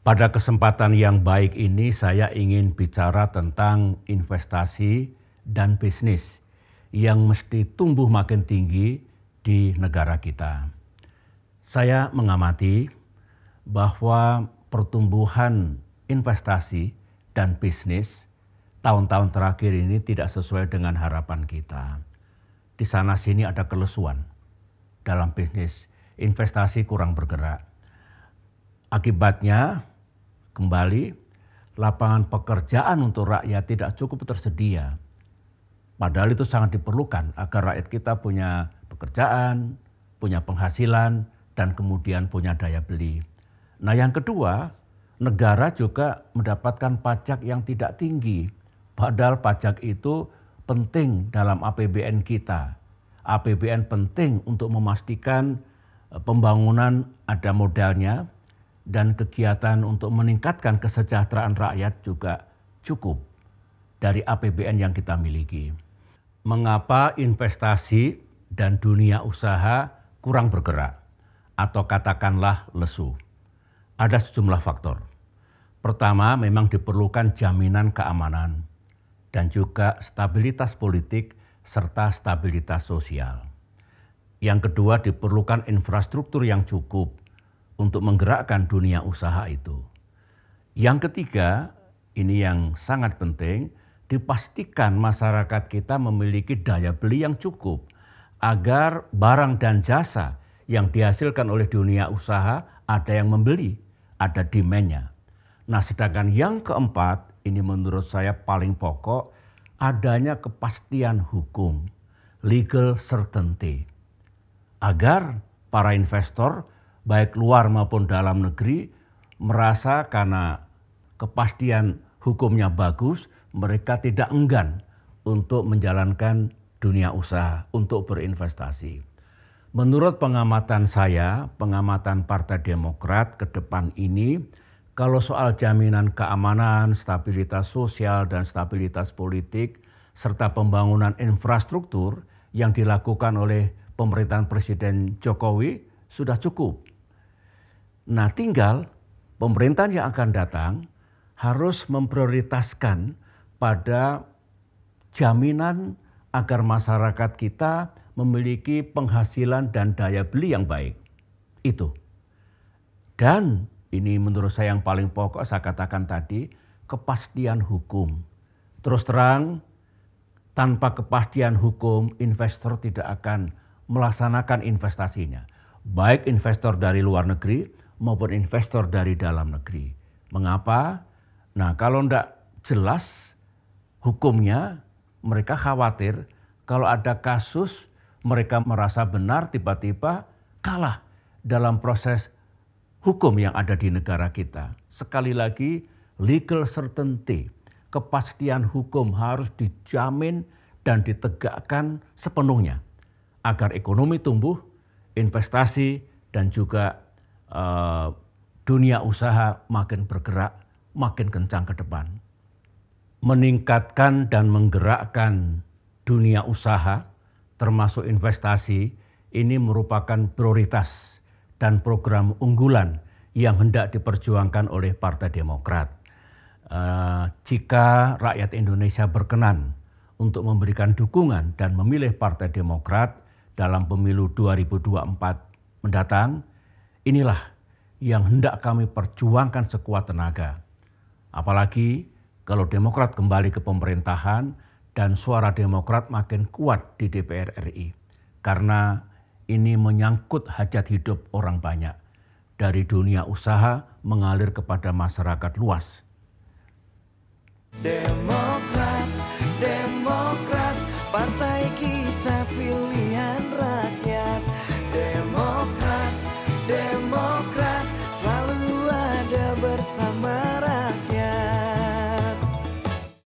Pada kesempatan yang baik ini saya ingin bicara tentang investasi dan bisnis yang mesti tumbuh makin tinggi di negara kita. Saya mengamati bahwa pertumbuhan investasi dan bisnis tahun-tahun terakhir ini tidak sesuai dengan harapan kita. Di sana sini ada kelesuan dalam bisnis, investasi kurang bergerak. Akibatnya kembali, lapangan pekerjaan untuk rakyat tidak cukup tersedia. Padahal itu sangat diperlukan agar rakyat kita punya pekerjaan, punya penghasilan, dan kemudian punya daya beli. Nah yang kedua, negara juga mendapatkan pajak yang tidak tinggi. Padahal pajak itu penting dalam APBN kita. APBN penting untuk memastikan eh, pembangunan ada modalnya, dan kegiatan untuk meningkatkan kesejahteraan rakyat juga cukup dari APBN yang kita miliki. Mengapa investasi dan dunia usaha kurang bergerak atau katakanlah lesu? Ada sejumlah faktor. Pertama, memang diperlukan jaminan keamanan dan juga stabilitas politik serta stabilitas sosial. Yang kedua, diperlukan infrastruktur yang cukup untuk menggerakkan dunia usaha itu. Yang ketiga, ini yang sangat penting, dipastikan masyarakat kita memiliki daya beli yang cukup agar barang dan jasa yang dihasilkan oleh dunia usaha ada yang membeli, ada demand-nya. Nah, sedangkan yang keempat, ini menurut saya paling pokok, adanya kepastian hukum, legal certainty, agar para investor baik luar maupun dalam negeri merasa karena kepastian hukumnya bagus, mereka tidak enggan untuk menjalankan dunia usaha untuk berinvestasi. Menurut pengamatan saya, pengamatan Partai Demokrat ke depan ini, kalau soal jaminan keamanan, stabilitas sosial, dan stabilitas politik, serta pembangunan infrastruktur yang dilakukan oleh pemerintahan Presiden Jokowi sudah cukup. Nah tinggal pemerintahan yang akan datang harus memprioritaskan pada jaminan agar masyarakat kita memiliki penghasilan dan daya beli yang baik. Itu. Dan ini menurut saya yang paling pokok saya katakan tadi, kepastian hukum. Terus terang, tanpa kepastian hukum investor tidak akan melaksanakan investasinya. Baik investor dari luar negeri maupun investor dari dalam negeri. Mengapa? Nah, kalau tidak jelas hukumnya, mereka khawatir kalau ada kasus mereka merasa benar tiba-tiba kalah dalam proses hukum yang ada di negara kita. Sekali lagi, legal certainty, kepastian hukum harus dijamin dan ditegakkan sepenuhnya agar ekonomi tumbuh, investasi, dan juga Eh, dunia usaha makin bergerak, makin kencang ke depan. Meningkatkan dan menggerakkan dunia usaha, termasuk investasi, ini merupakan prioritas dan program unggulan yang hendak diperjuangkan oleh Partai Demokrat. Uh, jika rakyat Indonesia berkenan untuk memberikan dukungan dan memilih Partai Demokrat dalam pemilu 2024 mendatang, Inilah yang hendak kami perjuangkan sekuat tenaga. Apalagi kalau Demokrat kembali ke pemerintahan dan suara Demokrat makin kuat di DPR RI. Karena ini menyangkut hajat hidup orang banyak. Dari dunia usaha mengalir kepada masyarakat luas. Demokrat.